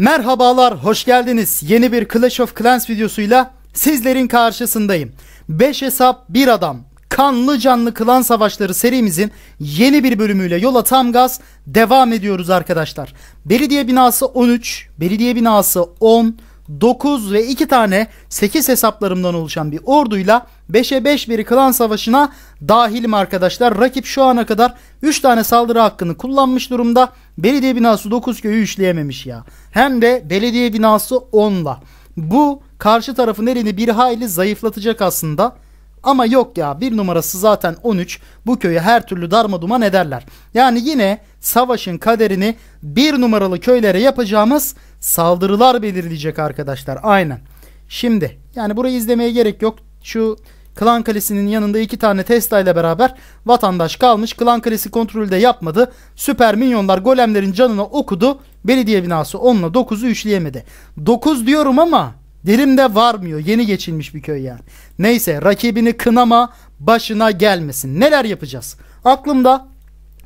Merhabalar, hoş geldiniz. Yeni bir Clash of Clans videosuyla sizlerin karşısındayım. 5 hesap 1 adam. Kanlı canlı klan savaşları serimizin yeni bir bölümüyle yola tam gaz devam ediyoruz arkadaşlar. Belediye binası 13, belediye binası 10, 9 ve 2 tane 8 hesaplarımdan oluşan bir orduyla 5'e 5 bir klan savaşına dahilim arkadaşlar. Rakip şu ana kadar 3 tane saldırı hakkını kullanmış durumda. Belediye binası 9 köyü üçleyememiş ya. Hem de belediye binası 10'la. Bu karşı tarafın elini bir hayli zayıflatacak aslında. Ama yok ya bir numarası zaten 13 bu köyü her türlü darma duman ederler. Yani yine savaşın kaderini bir numaralı köylere yapacağımız saldırılar belirleyecek arkadaşlar aynen. Şimdi yani burayı izlemeye gerek yok. Şu Klan Kalesi'nin yanında iki tane Tesla ile beraber vatandaş kalmış. Klan Kalesi kontrolü de yapmadı. Süper minyonlar golemlerin canına okudu. Belediye binası 10'la 9'u üçleyemedi. 9 diyorum ama dilimde varmıyor. Yeni geçilmiş bir köy yani. Neyse rakibini kınama başına gelmesin. Neler yapacağız? Aklımda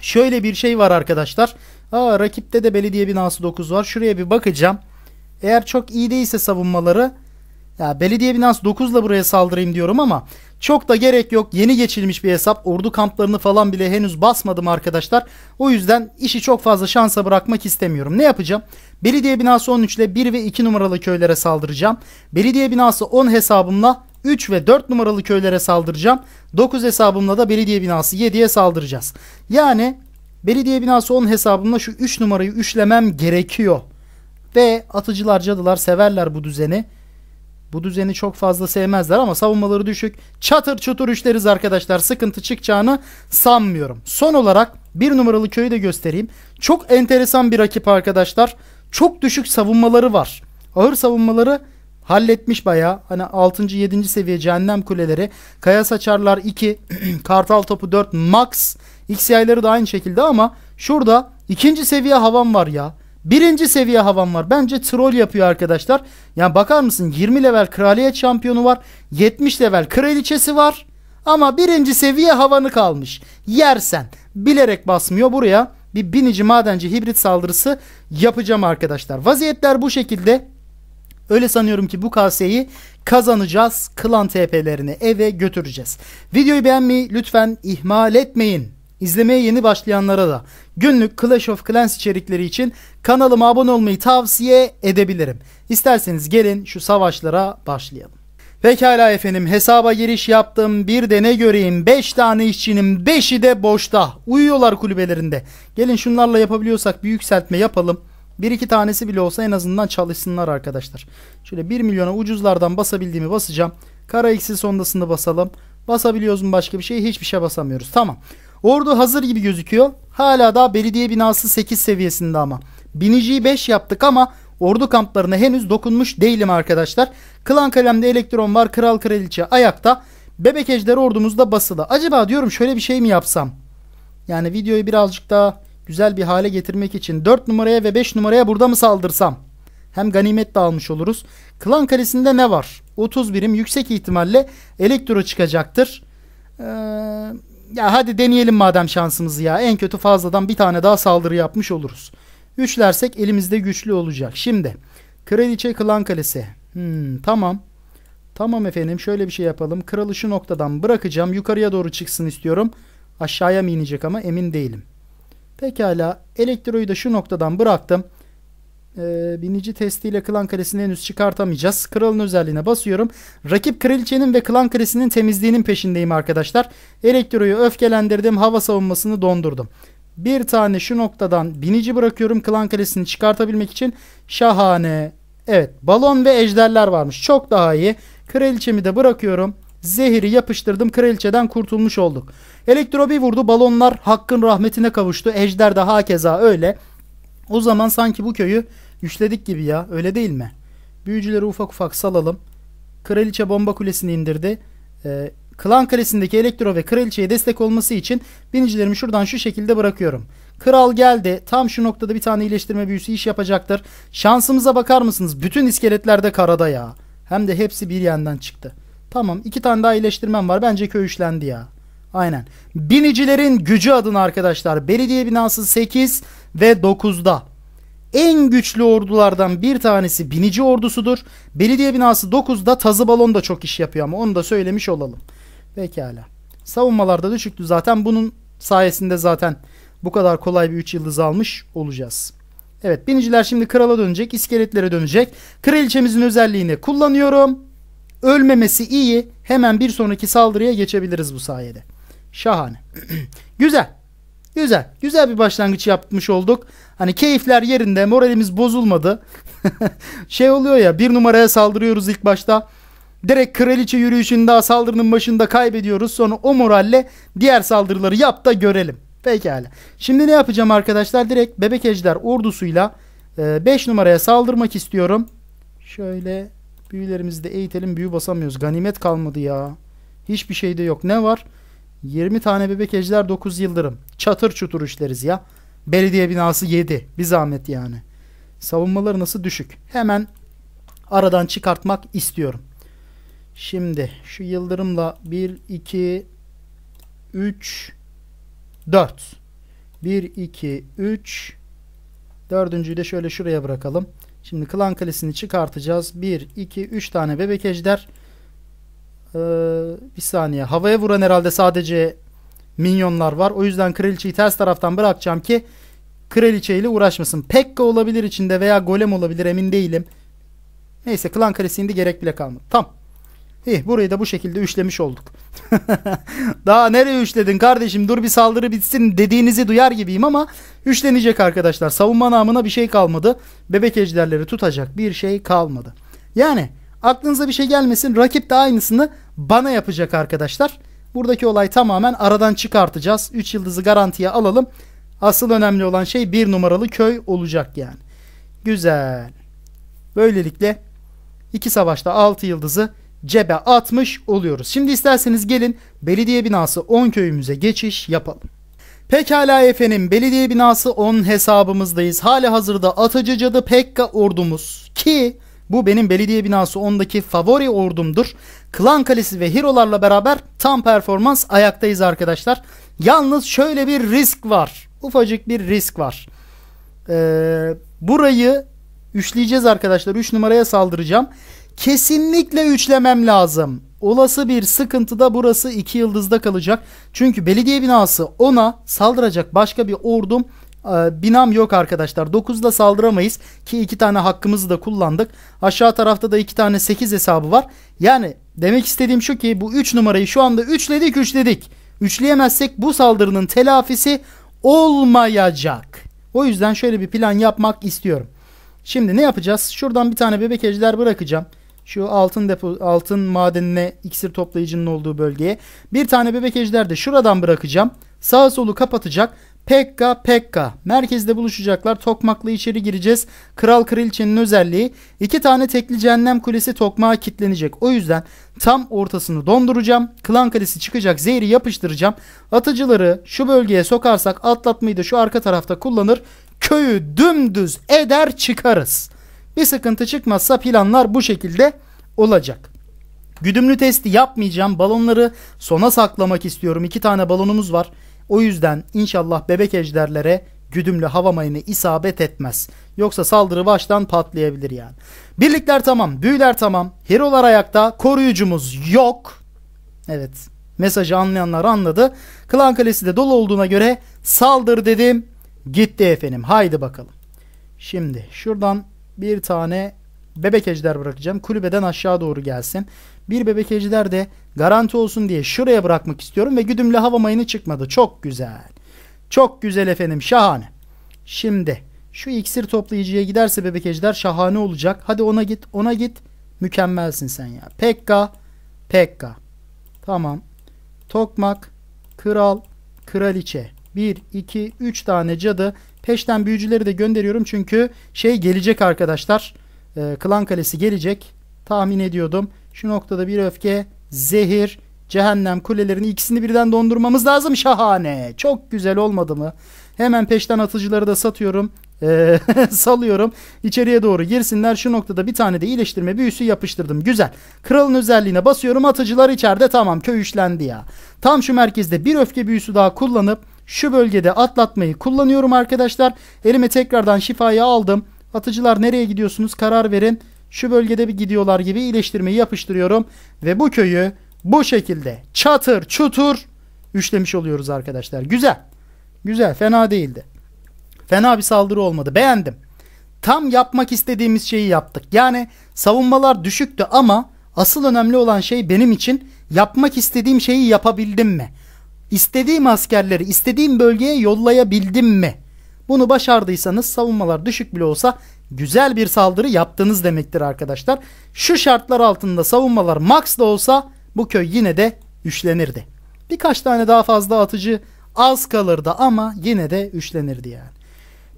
şöyle bir şey var arkadaşlar. Aa, rakipte de belediye binası 9 var. Şuraya bir bakacağım. Eğer çok iyi değilse savunmaları ya belediye binası 9 ile buraya saldırayım diyorum ama çok da gerek yok. Yeni geçilmiş bir hesap. Ordu kamplarını falan bile henüz basmadım arkadaşlar. O yüzden işi çok fazla şansa bırakmak istemiyorum. Ne yapacağım? Belediye binası 13 ile 1 ve 2 numaralı köylere saldıracağım. Belediye binası 10 hesabımla 3 ve 4 numaralı köylere saldıracağım. 9 hesabımla da belediye binası 7'ye saldıracağız. Yani belediye binası 10 hesabımla şu 3 numarayı üçlemem gerekiyor. Ve atıcılar cadılar severler bu düzeni. Bu düzeni çok fazla sevmezler ama savunmaları düşük. Çatır çutur üçleriz arkadaşlar. Sıkıntı çıkacağını sanmıyorum. Son olarak bir numaralı köyü de göstereyim. Çok enteresan bir rakip arkadaşlar. Çok düşük savunmaları var. Ağır savunmaları halletmiş baya. Hani 6. 7. seviye cehennem kuleleri. Kaya saçarlar 2. Kartal topu 4. Max. XCI'ları da aynı şekilde ama şurada ikinci seviye havan var ya. Birinci seviye havan var. Bence troll yapıyor arkadaşlar. Yani bakar mısın 20 level kraliyet şampiyonu var. 70 level kraliçesi var. Ama birinci seviye havanı kalmış. Yersen bilerek basmıyor buraya. Bir binici madenci hibrit saldırısı yapacağım arkadaşlar. Vaziyetler bu şekilde. Öyle sanıyorum ki bu kaseyi kazanacağız. Klan TP'lerini eve götüreceğiz. Videoyu beğenmeyi lütfen ihmal etmeyin. İzlemeye yeni başlayanlara da günlük Clash of Clans içerikleri için kanalıma abone olmayı tavsiye edebilirim. İsterseniz gelin şu savaşlara başlayalım. Pekala efendim hesaba giriş yaptım. Bir de ne göreyim 5 tane işçinin 5'i de boşta. Uyuyorlar kulübelerinde. Gelin şunlarla yapabiliyorsak bir yükseltme yapalım. Bir iki tanesi bile olsa en azından çalışsınlar arkadaşlar. Şöyle 1 milyona ucuzlardan basabildiğimi basacağım. Kara eksi sondasını basalım. Basabiliyoruz mu başka bir şey? Hiçbir şey basamıyoruz. Tamam. Ordu hazır gibi gözüküyor. Hala daha belediye binası 8 seviyesinde ama. Biniciyi 5 yaptık ama ordu kamplarına henüz dokunmuş değilim arkadaşlar. Klan kalemde elektron var. Kral kraliçe ayakta. Bebek ejderi ordumuzda da basılı. Acaba diyorum şöyle bir şey mi yapsam? Yani videoyu birazcık daha güzel bir hale getirmek için 4 numaraya ve 5 numaraya burada mı saldırsam? Hem ganimet de almış oluruz. Klan kalesinde ne var? 30 birim yüksek ihtimalle elektro çıkacaktır. Ee, ya hadi deneyelim madem şansımızı ya. En kötü fazladan bir tane daha saldırı yapmış oluruz. Üçlersek elimizde güçlü olacak. Şimdi Kraliçe Klan Kalesi. Hmm, tamam. Tamam efendim şöyle bir şey yapalım. Kralı şu noktadan bırakacağım. Yukarıya doğru çıksın istiyorum. Aşağıya mı inecek ama emin değilim. Pekala elektroyu da şu noktadan bıraktım e, binici testiyle klan Kalesini henüz çıkartamayacağız. Kralın özelliğine basıyorum. Rakip kraliçenin ve klan Kalesinin temizliğinin peşindeyim arkadaşlar. Elektroyu öfkelendirdim. Hava savunmasını dondurdum. Bir tane şu noktadan binici bırakıyorum klan kalesini çıkartabilmek için. Şahane. Evet balon ve ejderler varmış. Çok daha iyi. Kraliçemi de bırakıyorum. Zehiri yapıştırdım. Kraliçeden kurtulmuş olduk. Elektro bir vurdu. Balonlar hakkın rahmetine kavuştu. Ejder de hakeza öyle. O zaman sanki bu köyü Güçledik gibi ya öyle değil mi? Büyücüleri ufak ufak salalım. Kraliçe bomba kulesini indirdi. Ee, Klan kalesindeki elektro ve kraliçeye destek olması için binicilerimi şuradan şu şekilde bırakıyorum. Kral geldi. Tam şu noktada bir tane iyileştirme büyüsü iş yapacaktır. Şansımıza bakar mısınız? Bütün iskeletler de karada ya. Hem de hepsi bir yandan çıktı. Tamam iki tane daha iyileştirmem var. Bence köy işlendi ya. Aynen. Binicilerin gücü adına arkadaşlar. Belediye binası 8 ve 9'da en güçlü ordulardan bir tanesi binici ordusudur. Belediye binası 9'da tazı balon da çok iş yapıyor ama onu da söylemiş olalım. Pekala. Savunmalarda düşüktü zaten. Bunun sayesinde zaten bu kadar kolay bir 3 yıldız almış olacağız. Evet biniciler şimdi krala dönecek, iskeletlere dönecek. Kraliçemizin özelliğini kullanıyorum. Ölmemesi iyi. Hemen bir sonraki saldırıya geçebiliriz bu sayede. Şahane. Güzel. Güzel. Güzel bir başlangıç yapmış olduk. Hani keyifler yerinde. Moralimiz bozulmadı. şey oluyor ya bir numaraya saldırıyoruz ilk başta. Direkt kraliçe yürüyüşünde saldırının başında kaybediyoruz. Sonra o moralle diğer saldırıları yap da görelim. Pekala. Şimdi ne yapacağım arkadaşlar? Direkt bebek ejder ordusuyla 5 e, numaraya saldırmak istiyorum. Şöyle büyülerimizi de eğitelim. Büyü basamıyoruz. Ganimet kalmadı ya. Hiçbir şey de yok. Ne var? 20 tane bebek ejder 9 yıldırım. Çatır çutur işleriz ya. Belediye binası 7. Bir zahmet yani. Savunmaları nasıl düşük. Hemen aradan çıkartmak istiyorum. Şimdi şu yıldırımla 1, 2, 3, 4. 1, 2, 3. Dördüncüyü de şöyle şuraya bırakalım. Şimdi klan kalesini çıkartacağız. 1, 2, 3 tane bebek ejder. Ee, bir saniye. Havaya vuran herhalde sadece minyonlar var. O yüzden kraliçeyi ters taraftan bırakacağım ki kraliçe ile uğraşmasın. Pekka olabilir içinde veya golem olabilir emin değilim. Neyse klan kalesi indi gerek bile kalmadı. Tam. İyi burayı da bu şekilde üçlemiş olduk. Daha nereye üçledin kardeşim dur bir saldırı bitsin dediğinizi duyar gibiyim ama üçlenecek arkadaşlar. Savunma namına bir şey kalmadı. Bebek ejderleri tutacak bir şey kalmadı. Yani aklınıza bir şey gelmesin rakip de aynısını bana yapacak arkadaşlar. Buradaki olay tamamen aradan çıkartacağız. 3 yıldızı garantiye alalım. Asıl önemli olan şey 1 numaralı köy olacak yani. Güzel. Böylelikle iki savaşta 6 yıldızı cebe atmış oluyoruz. Şimdi isterseniz gelin belediye binası 10 köyümüze geçiş yapalım. Pekala efendim belediye binası 10 hesabımızdayız. Hali hazırda Atıcı Cadı Pekka ordumuz ki bu benim belediye binası ondaki favori ordumdur. Klan Kalesi ve Hirolarla beraber tam performans ayaktayız arkadaşlar. Yalnız şöyle bir risk var. Ufacık bir risk var. Ee, burayı üçleyeceğiz arkadaşlar. 3 numaraya saldıracağım. Kesinlikle üçlemem lazım. Olası bir sıkıntı da burası 2 yıldızda kalacak. Çünkü belediye binası ona saldıracak başka bir ordum ee, binam yok arkadaşlar. 9'da saldıramayız ki iki tane hakkımızı da kullandık. Aşağı tarafta da iki tane 8 hesabı var. Yani demek istediğim şu ki bu 3 numarayı şu anda 3'ledik 3'ledik. Üçleyemezsek bu saldırının telafisi olmayacak. O yüzden şöyle bir plan yapmak istiyorum. Şimdi ne yapacağız? Şuradan bir tane bebek ejder bırakacağım. Şu altın depo, altın madenine iksir toplayıcının olduğu bölgeye. Bir tane bebek ejder de şuradan bırakacağım. Sağ solu kapatacak Pekka Pekka. Merkezde buluşacaklar. Tokmakla içeri gireceğiz. Kral Kraliçenin özelliği iki tane tekli cehennem kulesi tokmağa kilitlenecek. O yüzden tam ortasını donduracağım. Klan kalesi çıkacak. Zehri yapıştıracağım. Atıcıları şu bölgeye sokarsak atlatmayı da şu arka tarafta kullanır. Köyü dümdüz eder çıkarız. Bir sıkıntı çıkmazsa planlar bu şekilde olacak. Güdümlü testi yapmayacağım. Balonları sona saklamak istiyorum. İki tane balonumuz var. O yüzden inşallah bebek ejderlere güdümlü hava mayını isabet etmez. Yoksa saldırı baştan patlayabilir yani. Birlikler tamam, büyüler tamam, herolar ayakta, koruyucumuz yok. Evet, mesajı anlayanlar anladı. Klan kalesi de dolu olduğuna göre saldır dedim. Gitti efendim, haydi bakalım. Şimdi şuradan bir tane bebek ejder bırakacağım. Kulübeden aşağı doğru gelsin. Bir bebek ejder de garanti olsun diye şuraya bırakmak istiyorum ve güdümlü hava mayını çıkmadı. Çok güzel. Çok güzel efendim şahane. Şimdi şu iksir toplayıcıya giderse bebek ejder şahane olacak. Hadi ona git ona git. Mükemmelsin sen ya. Pekka. Pekka. Tamam. Tokmak. Kral. Kraliçe. 1, 2, 3 tane cadı. Peşten büyücüleri de gönderiyorum çünkü şey gelecek arkadaşlar. E, Klan Kalesi gelecek. Tahmin ediyordum. Şu noktada bir öfke, zehir, cehennem kulelerini ikisini birden dondurmamız lazım. Şahane. Çok güzel olmadı mı? Hemen peşten atıcıları da satıyorum. Ee, salıyorum. İçeriye doğru girsinler. Şu noktada bir tane de iyileştirme büyüsü yapıştırdım. Güzel. Kralın özelliğine basıyorum. Atıcılar içeride. Tamam köy işlendi ya. Tam şu merkezde bir öfke büyüsü daha kullanıp şu bölgede atlatmayı kullanıyorum arkadaşlar. Elime tekrardan şifayı aldım. Atıcılar nereye gidiyorsunuz? Karar verin şu bölgede bir gidiyorlar gibi iyileştirmeyi yapıştırıyorum. Ve bu köyü bu şekilde çatır çutur üçlemiş oluyoruz arkadaşlar. Güzel. Güzel fena değildi. Fena bir saldırı olmadı. Beğendim. Tam yapmak istediğimiz şeyi yaptık. Yani savunmalar düşüktü ama asıl önemli olan şey benim için yapmak istediğim şeyi yapabildim mi? İstediğim askerleri istediğim bölgeye yollayabildim mi? Bunu başardıysanız savunmalar düşük bile olsa güzel bir saldırı yaptınız demektir arkadaşlar. Şu şartlar altında savunmalar max da olsa bu köy yine de üçlenirdi. Birkaç tane daha fazla atıcı az kalırdı ama yine de üçlenirdi yani.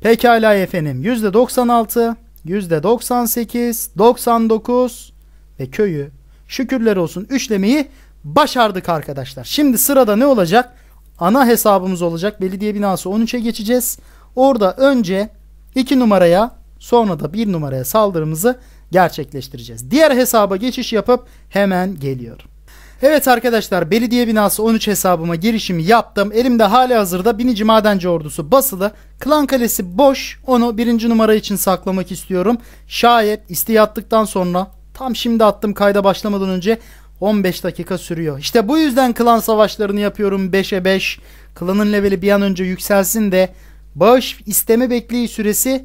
Pekala efendim %96, %98, 99 ve köyü şükürler olsun üçlemeyi başardık arkadaşlar. Şimdi sırada ne olacak? Ana hesabımız olacak. Belediye binası 13'e geçeceğiz. Orada önce 2 numaraya Sonra da bir numaraya saldırımızı gerçekleştireceğiz. Diğer hesaba geçiş yapıp hemen geliyorum. Evet arkadaşlar belediye binası 13 hesabıma girişimi yaptım. Elimde hali hazırda binici madenci ordusu basılı. Klan kalesi boş. Onu birinci numara için saklamak istiyorum. Şayet isteği attıktan sonra tam şimdi attım kayda başlamadan önce 15 dakika sürüyor. İşte bu yüzden klan savaşlarını yapıyorum 5'e 5. Klanın leveli bir an önce yükselsin de bağış isteme bekleyi süresi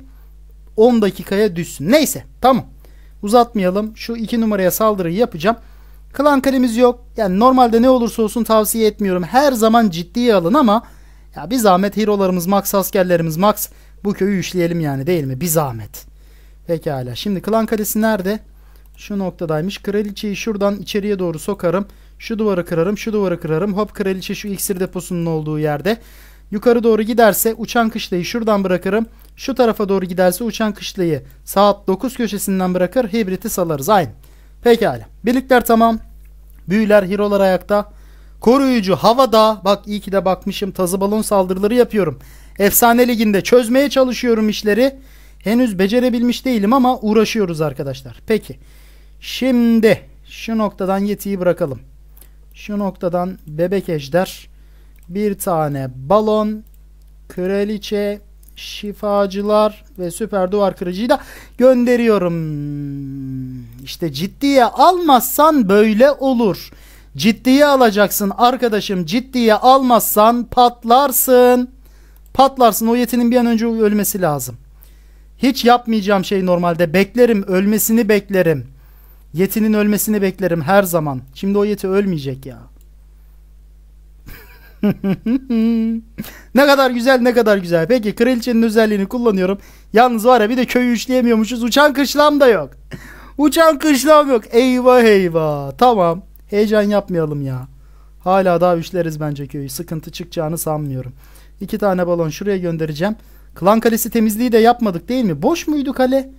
10 dakikaya düşsün. Neyse tamam. Uzatmayalım. Şu 2 numaraya saldırıyı yapacağım. Klan kalemiz yok. Yani normalde ne olursa olsun tavsiye etmiyorum. Her zaman ciddiye alın ama ya bir zahmet hero'larımız max askerlerimiz max bu köyü işleyelim yani değil mi? Bir zahmet. Pekala. Şimdi klan kalesi nerede? Şu noktadaymış. Kraliçeyi şuradan içeriye doğru sokarım. Şu duvarı kırarım. Şu duvarı kırarım. Hop kraliçe şu iksir deposunun olduğu yerde. Yukarı doğru giderse uçan kışlayı şuradan bırakırım. Şu tarafa doğru giderse uçan kışlayı saat 9 köşesinden bırakır hibriti salarız. Aynı. Pekala. Birlikler tamam. Büyüler hirolar ayakta. Koruyucu havada. Bak iyi ki de bakmışım. Tazı balon saldırıları yapıyorum. Efsane liginde çözmeye çalışıyorum işleri. Henüz becerebilmiş değilim ama uğraşıyoruz arkadaşlar. Peki. Şimdi şu noktadan yetiyi bırakalım. Şu noktadan bebek ejder. Bir tane balon. Kraliçe şifacılar ve süper duvar kırıcıyı da gönderiyorum. İşte ciddiye almazsan böyle olur. Ciddiye alacaksın arkadaşım. Ciddiye almazsan patlarsın. Patlarsın. O yetinin bir an önce ölmesi lazım. Hiç yapmayacağım şey normalde. Beklerim. Ölmesini beklerim. Yetinin ölmesini beklerim her zaman. Şimdi o yeti ölmeyecek ya. ne kadar güzel ne kadar güzel. Peki kraliçenin özelliğini kullanıyorum. Yalnız var ya bir de köyü üçleyemiyormuşuz. Uçan kışlam da yok. Uçan kışlam yok. Eyvah eyvah. Tamam. Heyecan yapmayalım ya. Hala daha üçleriz bence köyü. Sıkıntı çıkacağını sanmıyorum. İki tane balon şuraya göndereceğim. Klan kalesi temizliği de yapmadık değil mi? Boş muydu kale?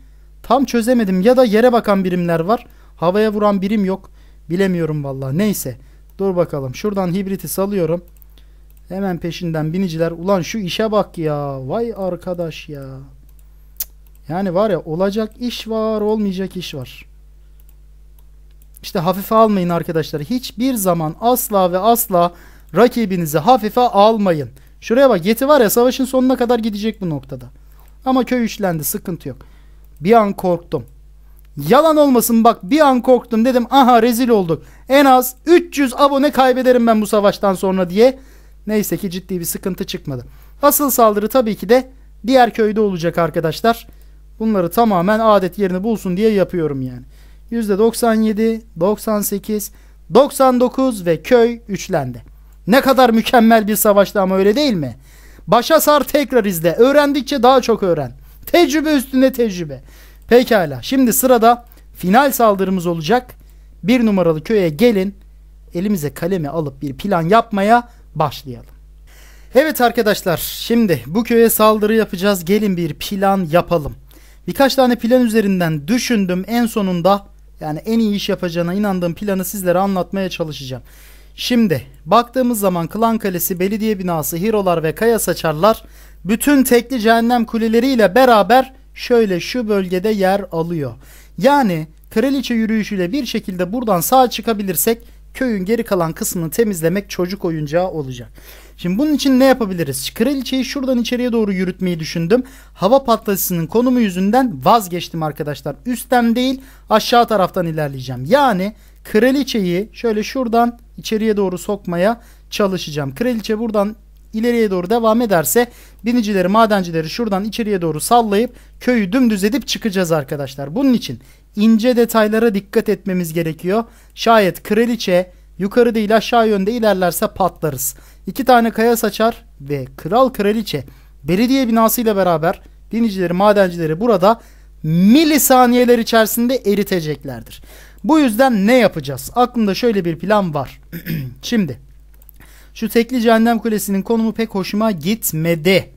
Tam çözemedim. Ya da yere bakan birimler var. Havaya vuran birim yok. Bilemiyorum valla. Neyse. Dur bakalım. Şuradan hibriti salıyorum. Hemen peşinden biniciler. Ulan şu işe bak ya. Vay arkadaş ya. Yani var ya olacak iş var olmayacak iş var. İşte hafife almayın arkadaşlar. Hiçbir zaman asla ve asla rakibinizi hafife almayın. Şuraya bak yeti var ya savaşın sonuna kadar gidecek bu noktada. Ama köy işlendi sıkıntı yok. Bir an korktum. Yalan olmasın bak bir an korktum dedim aha rezil olduk. En az 300 abone kaybederim ben bu savaştan sonra diye Neyse ki ciddi bir sıkıntı çıkmadı. Asıl saldırı tabii ki de diğer köyde olacak arkadaşlar. Bunları tamamen adet yerini bulsun diye yapıyorum yani. %97, 98, 99 ve köy üçlendi. Ne kadar mükemmel bir savaştı ama öyle değil mi? Başa sar tekrar izle. Öğrendikçe daha çok öğren. Tecrübe üstüne tecrübe. Pekala. Şimdi sırada final saldırımız olacak. Bir numaralı köye gelin. Elimize kalemi alıp bir plan yapmaya başlayalım. Evet arkadaşlar şimdi bu köye saldırı yapacağız. Gelin bir plan yapalım. Birkaç tane plan üzerinden düşündüm. En sonunda yani en iyi iş yapacağına inandığım planı sizlere anlatmaya çalışacağım. Şimdi baktığımız zaman Klan Kalesi, Belediye Binası, Hirolar ve Kaya Saçarlar bütün tekli cehennem kuleleriyle beraber şöyle şu bölgede yer alıyor. Yani kraliçe yürüyüşüyle bir şekilde buradan sağ çıkabilirsek köyün geri kalan kısmını temizlemek çocuk oyuncağı olacak. Şimdi bunun için ne yapabiliriz? Kraliçeyi şuradan içeriye doğru yürütmeyi düşündüm. Hava patlasının konumu yüzünden vazgeçtim arkadaşlar. Üstten değil aşağı taraftan ilerleyeceğim. Yani kraliçeyi şöyle şuradan içeriye doğru sokmaya çalışacağım. Kraliçe buradan ileriye doğru devam ederse binicileri madencileri şuradan içeriye doğru sallayıp köyü dümdüz edip çıkacağız arkadaşlar. Bunun için ince detaylara dikkat etmemiz gerekiyor. Şayet kraliçe yukarı değil aşağı yönde ilerlerse patlarız. İki tane kaya saçar ve kral kraliçe belediye binasıyla beraber dinicileri madencileri burada milisaniyeler içerisinde eriteceklerdir. Bu yüzden ne yapacağız? Aklımda şöyle bir plan var. Şimdi şu tekli cehennem kulesinin konumu pek hoşuma gitmedi.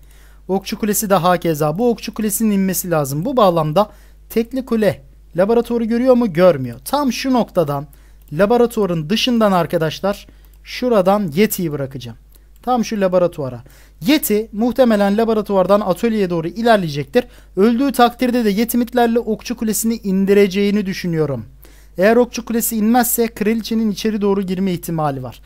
Okçu kulesi de hakeza. Bu okçu kulesinin inmesi lazım. Bu bağlamda tekli kule Laboratuvarı görüyor mu? Görmüyor. Tam şu noktadan laboratuvarın dışından arkadaşlar şuradan Yeti'yi bırakacağım. Tam şu laboratuvara. Yeti muhtemelen laboratuvardan atölyeye doğru ilerleyecektir. Öldüğü takdirde de Yetimitlerle Okçu Kulesi'ni indireceğini düşünüyorum. Eğer Okçu Kulesi inmezse kraliçenin içeri doğru girme ihtimali var.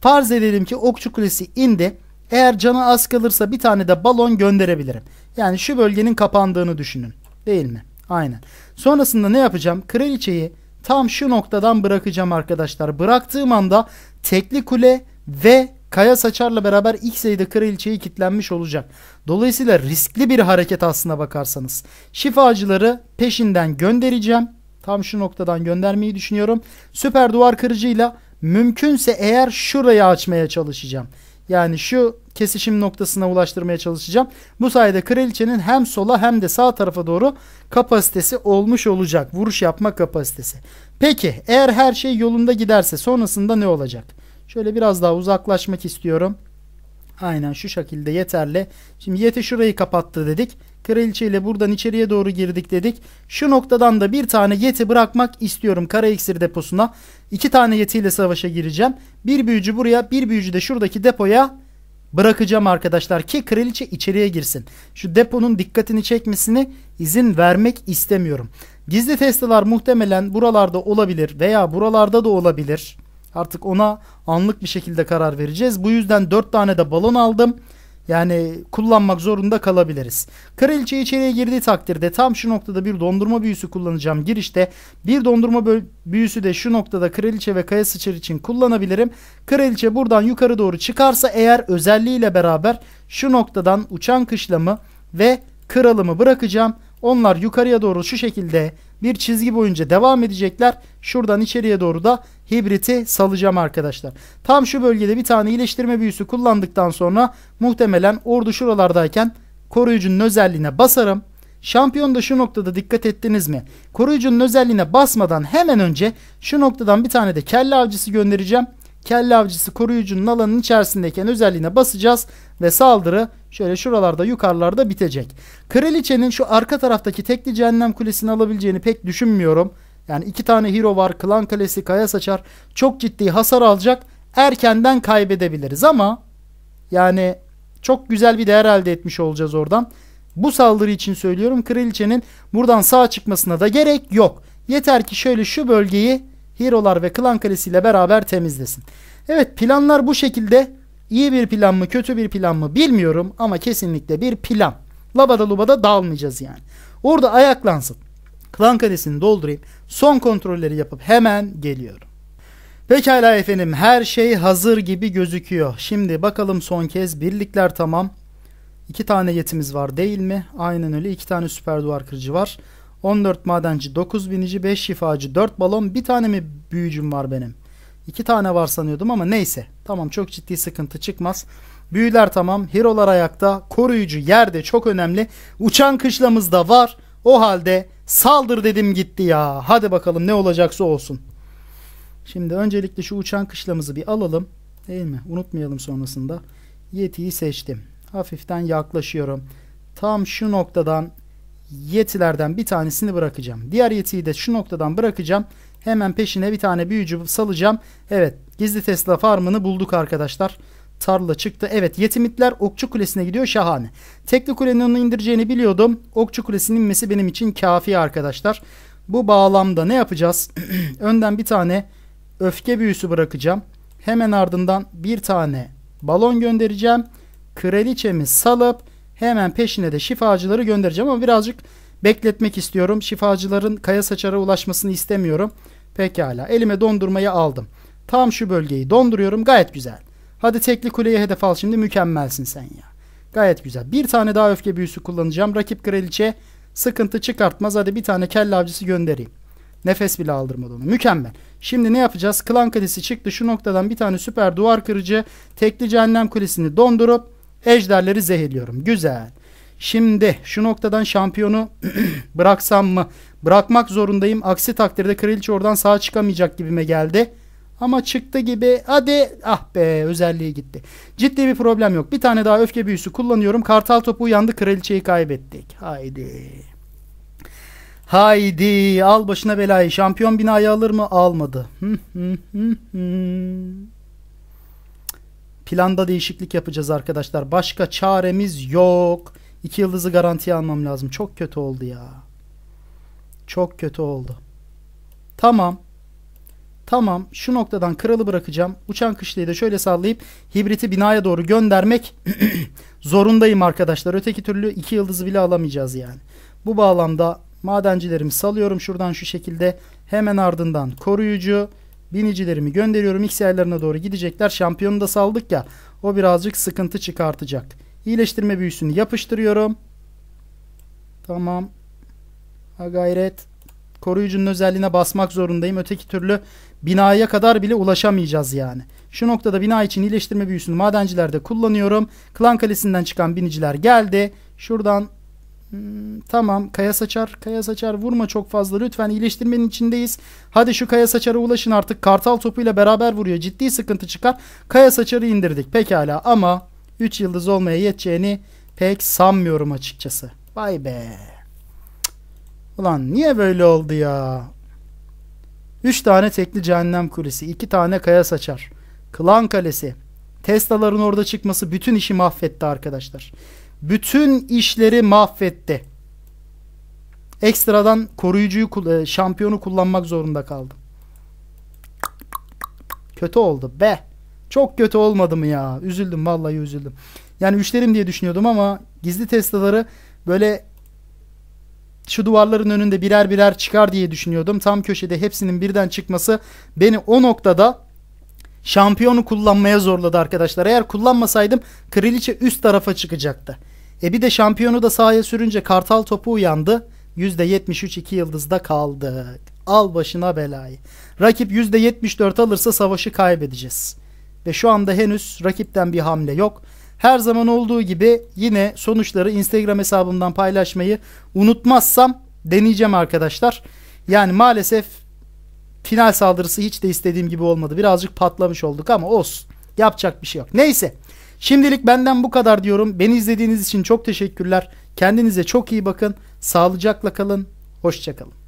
Farz edelim ki Okçu Kulesi indi. Eğer canı az kalırsa bir tane de balon gönderebilirim. Yani şu bölgenin kapandığını düşünün. Değil mi? Aynen. Sonrasında ne yapacağım? Kraliçeyi tam şu noktadan bırakacağım arkadaşlar. Bıraktığım anda tekli kule ve kaya saçarla beraber ilk sayıda kraliçeyi kilitlenmiş olacak. Dolayısıyla riskli bir hareket aslında bakarsanız. Şifacıları peşinden göndereceğim. Tam şu noktadan göndermeyi düşünüyorum. Süper duvar kırıcıyla mümkünse eğer şurayı açmaya çalışacağım. Yani şu kesişim noktasına ulaştırmaya çalışacağım. Bu sayede kraliçenin hem sola hem de sağ tarafa doğru kapasitesi olmuş olacak. Vuruş yapma kapasitesi. Peki eğer her şey yolunda giderse sonrasında ne olacak? Şöyle biraz daha uzaklaşmak istiyorum. Aynen şu şekilde yeterli. Şimdi yeti şurayı kapattı dedik. Kraliçe ile buradan içeriye doğru girdik dedik. Şu noktadan da bir tane yeti bırakmak istiyorum kara iksir deposuna. İki tane yetiyle savaşa gireceğim. Bir büyücü buraya bir büyücü de şuradaki depoya bırakacağım arkadaşlar ki kraliçe içeriye girsin. Şu deponun dikkatini çekmesini izin vermek istemiyorum. Gizli testler muhtemelen buralarda olabilir veya buralarda da olabilir. Artık ona anlık bir şekilde karar vereceğiz. Bu yüzden 4 tane de balon aldım. Yani kullanmak zorunda kalabiliriz. Kraliçe içeriye girdiği takdirde tam şu noktada bir dondurma büyüsü kullanacağım girişte. Bir dondurma büyüsü de şu noktada kraliçe ve kaya sıçır için kullanabilirim. Kraliçe buradan yukarı doğru çıkarsa eğer özelliğiyle beraber şu noktadan uçan kışlamı ve kralımı bırakacağım. Onlar yukarıya doğru şu şekilde bir çizgi boyunca devam edecekler. Şuradan içeriye doğru da hibriti salacağım arkadaşlar. Tam şu bölgede bir tane iyileştirme büyüsü kullandıktan sonra muhtemelen ordu şuralardayken koruyucunun özelliğine basarım. Şampiyon da şu noktada dikkat ettiniz mi? Koruyucunun özelliğine basmadan hemen önce şu noktadan bir tane de kelle avcısı göndereceğim kelle avcısı koruyucunun alanın içerisindeyken özelliğine basacağız ve saldırı şöyle şuralarda yukarılarda bitecek. Kraliçenin şu arka taraftaki tekli cehennem kulesini alabileceğini pek düşünmüyorum. Yani iki tane hero var. Klan kalesi kaya saçar. Çok ciddi hasar alacak. Erkenden kaybedebiliriz ama yani çok güzel bir değer elde etmiş olacağız oradan. Bu saldırı için söylüyorum. Kraliçenin buradan sağ çıkmasına da gerek yok. Yeter ki şöyle şu bölgeyi Hero'lar ve Klan Kalesi ile beraber temizlesin. Evet planlar bu şekilde. İyi bir plan mı kötü bir plan mı bilmiyorum ama kesinlikle bir plan. Labada lubada dalmayacağız yani. Orada ayaklansın. Klan Kalesi'ni doldurayım. Son kontrolleri yapıp hemen geliyorum. Pekala efendim her şey hazır gibi gözüküyor. Şimdi bakalım son kez birlikler tamam. İki tane yetimiz var değil mi? Aynen öyle iki tane süper duvar kırıcı var. 14 madenci, 9 binici, 5 şifacı, 4 balon, bir tane mi büyücüm var benim? İki tane var sanıyordum ama neyse. Tamam çok ciddi sıkıntı çıkmaz. Büyüler tamam, hero'lar ayakta, koruyucu yerde çok önemli. Uçan kışlamız da var. O halde saldır dedim gitti ya. Hadi bakalım ne olacaksa olsun. Şimdi öncelikle şu uçan kışlamızı bir alalım. Değil mi? Unutmayalım sonrasında. Yeti'yi seçtim. Hafiften yaklaşıyorum. Tam şu noktadan yetilerden bir tanesini bırakacağım. Diğer yetiyi de şu noktadan bırakacağım. Hemen peşine bir tane büyücü salacağım. Evet gizli Tesla farmını bulduk arkadaşlar. Tarla çıktı. Evet yetimitler Okçu Kulesi'ne gidiyor şahane. Tekli Kule'nin onu indireceğini biliyordum. Okçu Kulesi'nin inmesi benim için kafi arkadaşlar. Bu bağlamda ne yapacağız? Önden bir tane öfke büyüsü bırakacağım. Hemen ardından bir tane balon göndereceğim. Kraliçemi salıp Hemen peşine de şifacıları göndereceğim ama birazcık bekletmek istiyorum. Şifacıların kaya saçara ulaşmasını istemiyorum. Pekala elime dondurmayı aldım. Tam şu bölgeyi donduruyorum gayet güzel. Hadi tekli kuleye hedef al şimdi mükemmelsin sen ya. Gayet güzel. Bir tane daha öfke büyüsü kullanacağım. Rakip kraliçe sıkıntı çıkartmaz. Hadi bir tane kelle avcısı göndereyim. Nefes bile aldırmadı onu. Mükemmel. Şimdi ne yapacağız? Klan kalesi çıktı. Şu noktadan bir tane süper duvar kırıcı tekli cehennem kulesini dondurup Ejderleri zehirliyorum. Güzel. Şimdi şu noktadan şampiyonu bıraksam mı? Bırakmak zorundayım. Aksi takdirde kraliçe oradan sağ çıkamayacak gibime geldi. Ama çıktı gibi hadi ah be özelliği gitti. Ciddi bir problem yok. Bir tane daha öfke büyüsü kullanıyorum. Kartal topu uyandı kraliçeyi kaybettik. Haydi. Haydi al başına belayı. Şampiyon binayı alır mı? Almadı. Planda değişiklik yapacağız arkadaşlar. Başka çaremiz yok. İki yıldızı garantiye almam lazım. Çok kötü oldu ya. Çok kötü oldu. Tamam. Tamam. Şu noktadan kralı bırakacağım. Uçan kışlayı da şöyle sallayıp hibriti binaya doğru göndermek zorundayım arkadaşlar. Öteki türlü iki yıldızı bile alamayacağız yani. Bu bağlamda madencilerimi salıyorum şuradan şu şekilde. Hemen ardından koruyucu. Koruyucu Binicilerimi gönderiyorum. X doğru gidecekler. Şampiyonu da saldık ya. O birazcık sıkıntı çıkartacak. İyileştirme büyüsünü yapıştırıyorum. Tamam. Ha gayret. Koruyucunun özelliğine basmak zorundayım. Öteki türlü binaya kadar bile ulaşamayacağız yani. Şu noktada bina için iyileştirme büyüsünü madencilerde kullanıyorum. Klan kalesinden çıkan biniciler geldi. Şuradan Hmm, tamam Kaya Saçar, Kaya Saçar vurma çok fazla lütfen iyileştirmenin içindeyiz. Hadi şu Kaya Saçar'a ulaşın artık Kartal topuyla beraber vuruyor ciddi sıkıntı çıkar. Kaya Saçar'ı indirdik pekala ama 3 yıldız olmaya yeteceğini pek sanmıyorum açıkçası. Vay be. Ulan niye böyle oldu ya? 3 tane tekli cehennem kulesi, 2 tane kaya saçar. Klan kalesi. Teslaların orada çıkması bütün işi mahvetti arkadaşlar bütün işleri mahvetti. Ekstradan koruyucuyu e, şampiyonu kullanmak zorunda kaldım. Kötü oldu be. Çok kötü olmadı mı ya? Üzüldüm vallahi üzüldüm. Yani üçlerim diye düşünüyordum ama gizli testaları böyle şu duvarların önünde birer birer çıkar diye düşünüyordum. Tam köşede hepsinin birden çıkması beni o noktada şampiyonu kullanmaya zorladı arkadaşlar. Eğer kullanmasaydım kraliçe üst tarafa çıkacaktı. E bir de şampiyonu da sahaya sürünce kartal topu uyandı. %73 iki yıldızda kaldık. Al başına belayı. Rakip %74 alırsa savaşı kaybedeceğiz. Ve şu anda henüz rakipten bir hamle yok. Her zaman olduğu gibi yine sonuçları Instagram hesabımdan paylaşmayı unutmazsam deneyeceğim arkadaşlar. Yani maalesef final saldırısı hiç de istediğim gibi olmadı. Birazcık patlamış olduk ama olsun. Yapacak bir şey yok. Neyse. Şimdilik benden bu kadar diyorum. Beni izlediğiniz için çok teşekkürler. Kendinize çok iyi bakın. Sağlıcakla kalın. Hoşçakalın.